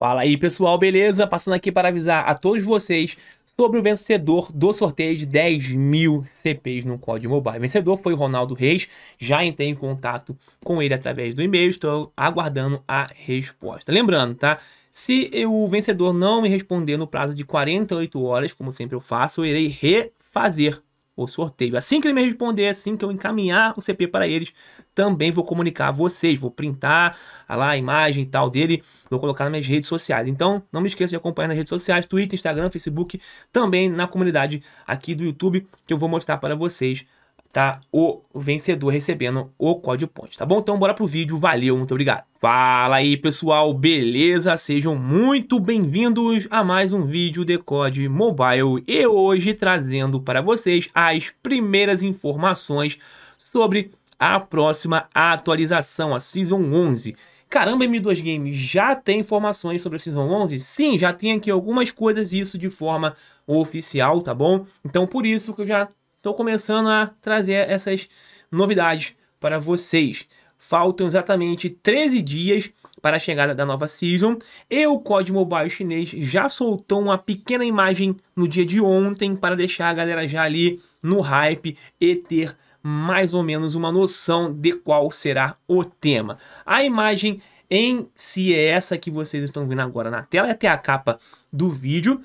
Fala aí pessoal, beleza? Passando aqui para avisar a todos vocês sobre o vencedor do sorteio de 10 mil CPs no código Mobile. O vencedor foi o Ronaldo Reis, já entrei em contato com ele através do e-mail, estou aguardando a resposta. Lembrando, tá? Se o vencedor não me responder no prazo de 48 horas, como sempre eu faço, eu irei refazer o sorteio. Assim que ele me responder, assim que eu encaminhar o CP para eles, também vou comunicar a vocês. Vou printar a lá a imagem e tal dele, vou colocar nas minhas redes sociais. Então, não me esqueça de acompanhar nas redes sociais, Twitter, Instagram, Facebook, também na comunidade aqui do YouTube, que eu vou mostrar para vocês tá? O vencedor recebendo o código ponte, tá bom? Então bora pro vídeo, valeu, muito obrigado. Fala aí pessoal, beleza? Sejam muito bem-vindos a mais um vídeo de Code Mobile e hoje trazendo para vocês as primeiras informações sobre a próxima atualização, a Season 11. Caramba, M2 Games já tem informações sobre a Season 11? Sim, já tem aqui algumas coisas, isso de forma oficial, tá bom? Então por isso que eu já estou começando a trazer essas novidades para vocês. Faltam exatamente 13 dias para a chegada da nova season e o COD Mobile chinês já soltou uma pequena imagem no dia de ontem para deixar a galera já ali no hype e ter mais ou menos uma noção de qual será o tema. A imagem em si é essa que vocês estão vendo agora na tela, é até a capa do vídeo,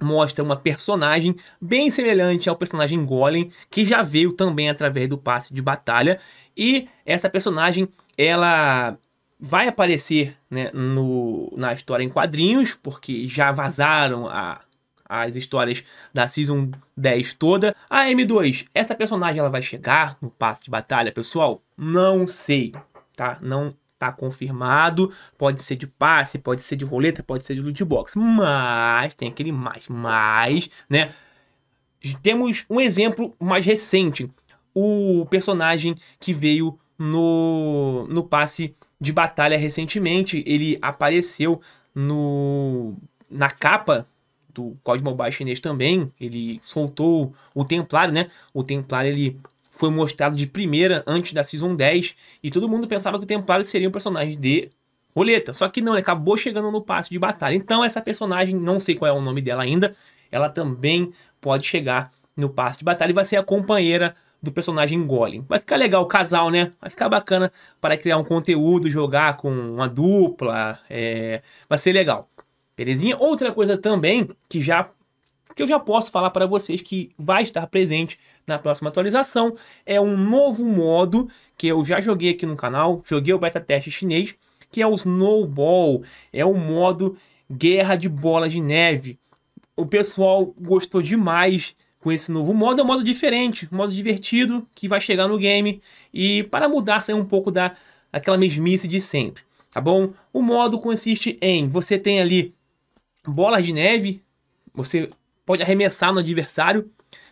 mostra uma personagem bem semelhante ao personagem Golem, que já veio também através do passe de batalha. E essa personagem, ela vai aparecer né, no, na história em quadrinhos, porque já vazaram a, as histórias da Season 10 toda. A M2, essa personagem ela vai chegar no passe de batalha, pessoal? Não sei, tá? Não Tá confirmado. Pode ser de passe, pode ser de roleta, pode ser de loot box. Mas tem aquele mais, mais, né? Temos um exemplo mais recente. O personagem que veio no, no passe de batalha recentemente. Ele apareceu no na capa do Cosmo Mobile chinês também. Ele soltou o Templário, né? O Templário ele foi mostrado de primeira antes da Season 10 e todo mundo pensava que o Templário seria um personagem de roleta. Só que não, ele acabou chegando no passe de batalha. Então essa personagem, não sei qual é o nome dela ainda, ela também pode chegar no passe de batalha e vai ser a companheira do personagem Golem. Vai ficar legal o casal, né? Vai ficar bacana para criar um conteúdo, jogar com uma dupla, é... vai ser legal. Belezinha? Outra coisa também que já porque eu já posso falar para vocês que vai estar presente na próxima atualização. É um novo modo que eu já joguei aqui no canal, joguei o beta teste chinês, que é o Snowball, é o modo Guerra de Bolas de Neve. O pessoal gostou demais com esse novo modo, é um modo diferente, um modo divertido que vai chegar no game e para mudar sair um pouco da aquela mesmice de sempre, tá bom? O modo consiste em você tem ali bolas de neve, você pode arremessar no adversário,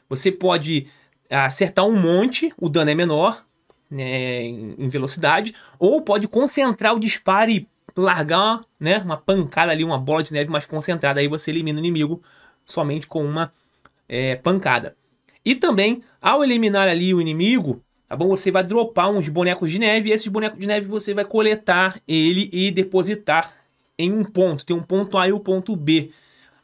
você pode ah, acertar um monte, o dano é menor né, em velocidade, ou pode concentrar o disparo e largar né, uma pancada ali, uma bola de neve mais concentrada, aí você elimina o inimigo somente com uma é, pancada. E também, ao eliminar ali o inimigo, tá bom? Você vai dropar uns bonecos de neve, e esses bonecos de neve você vai coletar ele e depositar em um ponto. Tem um ponto A e o um ponto B.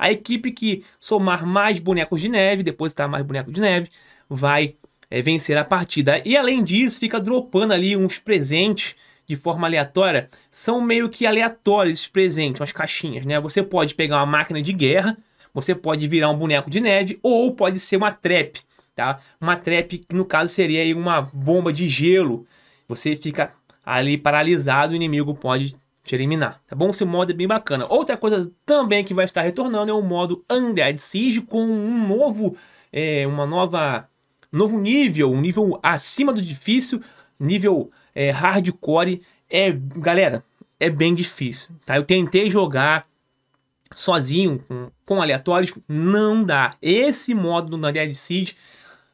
A equipe que somar mais bonecos de neve, depositar mais bonecos de neve, vai é, vencer a partida. E além disso, fica dropando ali uns presentes de forma aleatória. São meio que aleatórios esses presentes, umas caixinhas, né? Você pode pegar uma máquina de guerra, você pode virar um boneco de neve, ou pode ser uma trap, tá? Uma trap que no caso seria uma bomba de gelo. Você fica ali paralisado, o inimigo pode te eliminar, tá bom? Esse modo é bem bacana. Outra coisa também que vai estar retornando é o modo Undead Siege com um novo, é, uma nova, novo nível, um nível acima do difícil, nível é, hardcore. É, galera, é bem difícil, tá? Eu tentei jogar sozinho, com, com aleatórios, não dá. Esse modo do Undead Siege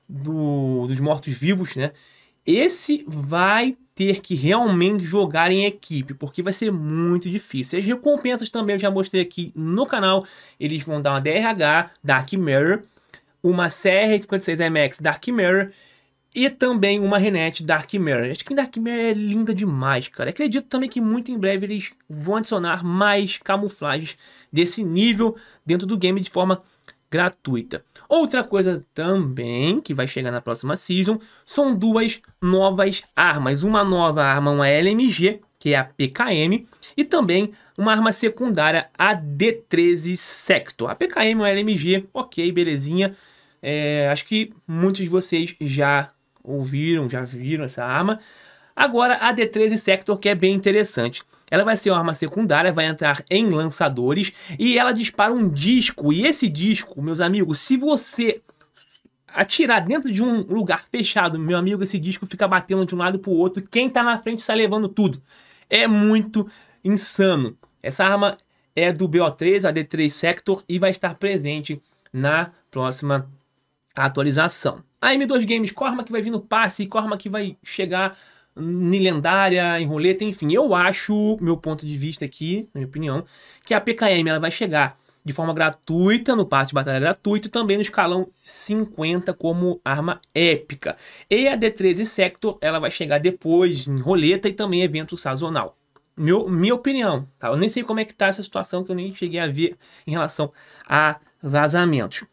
do, dos mortos-vivos, né? Esse vai ter que realmente jogar em equipe, porque vai ser muito difícil. As recompensas também eu já mostrei aqui no canal, eles vão dar uma DRH, Dark Mirror, uma CR56MX Dark Mirror e também uma Renet Dark Mirror. Acho que Dark Mirror é linda demais, cara. Acredito também que muito em breve eles vão adicionar mais camuflagens desse nível dentro do game de forma gratuita. Outra coisa também que vai chegar na próxima season são duas novas armas. Uma nova arma, uma LMG, que é a PKM, e também uma arma secundária, a D13 Sector. A PKM é uma LMG, ok, belezinha. É, acho que muitos de vocês já ouviram, já viram essa arma. Agora a D13 Sector que é bem interessante. Ela vai ser uma arma secundária, vai entrar em lançadores e ela dispara um disco. E esse disco, meus amigos, se você atirar dentro de um lugar fechado, meu amigo, esse disco fica batendo de um lado pro outro. Quem tá na frente sai levando tudo. É muito insano. Essa arma é do BO3, a D3 Sector, e vai estar presente na próxima atualização. A M2 Games, qual arma que vai vir no passe e qual arma que vai chegar nilendária, em roleta, enfim. Eu acho, meu ponto de vista aqui, na minha opinião, que a PKM ela vai chegar de forma gratuita, no passe de batalha gratuito, também no escalão 50 como arma épica. E a D13 Sector, ela vai chegar depois em roleta e também evento sazonal. Meu, minha opinião, tá? Eu nem sei como é que tá essa situação que eu nem cheguei a ver em relação a vazamentos.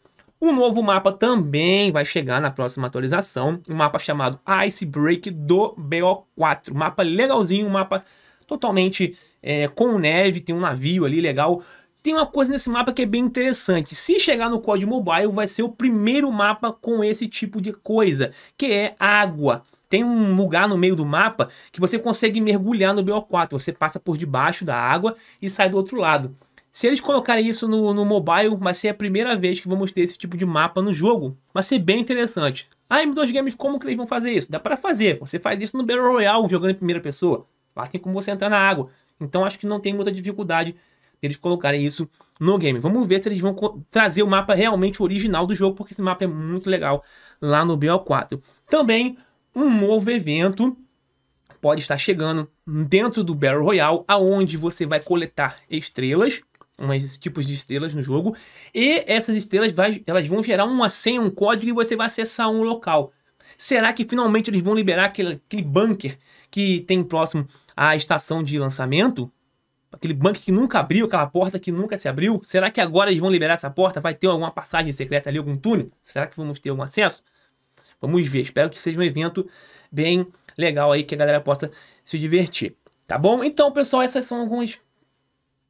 Um novo mapa também vai chegar na próxima atualização, um mapa chamado Ice Break do BO4. Mapa legalzinho, um mapa totalmente é, com neve, tem um navio ali legal. Tem uma coisa nesse mapa que é bem interessante. Se chegar no código mobile, vai ser o primeiro mapa com esse tipo de coisa, que é água. Tem um lugar no meio do mapa que você consegue mergulhar no BO4. Você passa por debaixo da água e sai do outro lado. Se eles colocarem isso no, no mobile, vai ser a primeira vez que vamos ter esse tipo de mapa no jogo. Vai ser bem interessante. A ah, M2 Games, como que eles vão fazer isso? Dá para fazer. Você faz isso no Battle Royale, jogando em primeira pessoa. Lá tem como você entrar na água. Então acho que não tem muita dificuldade eles colocarem isso no game. Vamos ver se eles vão trazer o mapa realmente original do jogo, porque esse mapa é muito legal lá no BO4. Também um novo evento pode estar chegando dentro do Battle Royale, aonde você vai coletar estrelas uns tipos de estrelas no jogo, e essas estrelas vai, elas vão gerar uma senha, um código e você vai acessar um local. Será que finalmente eles vão liberar aquele, aquele bunker que tem próximo à estação de lançamento? Aquele bunker que nunca abriu, aquela porta que nunca se abriu? Será que agora eles vão liberar essa porta? Vai ter alguma passagem secreta ali, algum túnel? Será que vamos ter algum acesso? Vamos ver. Espero que seja um evento bem legal aí que a galera possa se divertir. Tá bom? Então, pessoal, essas são algumas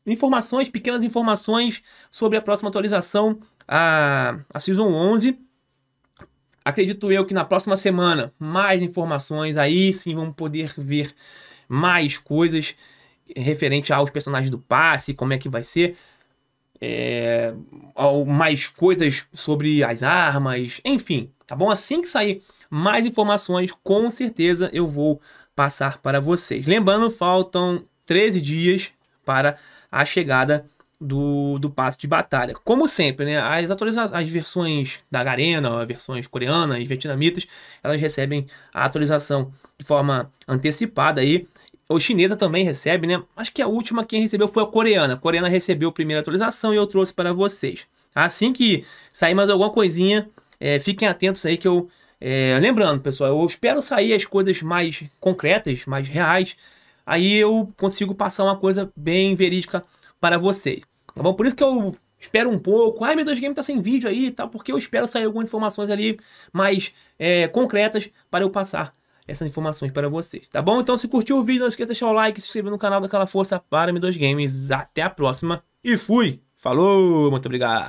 informações, pequenas informações sobre a próxima atualização, a, a Season 11. Acredito eu que na próxima semana mais informações, aí sim vamos poder ver mais coisas referente aos personagens do passe, como é que vai ser, é, mais coisas sobre as armas, enfim, tá bom? Assim que sair mais informações, com certeza eu vou passar para vocês. Lembrando, faltam 13 dias para a chegada do, do passe de batalha. Como sempre, né, as atualizações, as versões da Garena, versões coreanas, vietnamitas, elas recebem a atualização de forma antecipada aí. O chinesa também recebe, né? Acho que a última quem recebeu foi a coreana. A coreana recebeu a primeira atualização e eu trouxe para vocês. Assim que sair mais alguma coisinha, é, fiquem atentos aí que eu é, lembrando, pessoal, eu espero sair as coisas mais concretas, mais reais aí eu consigo passar uma coisa bem verídica para vocês. Tá bom? Por isso que eu espero um pouco. Ai, meu Deus, o game tá sem vídeo aí e tá? tal, porque eu espero sair algumas informações ali mais é, concretas para eu passar essas informações para vocês, tá bom? Então se curtiu o vídeo, não esqueça de deixar o like, se inscrever no canal, daquela força para Me Dois Games. Até a próxima e fui! Falou, muito obrigado!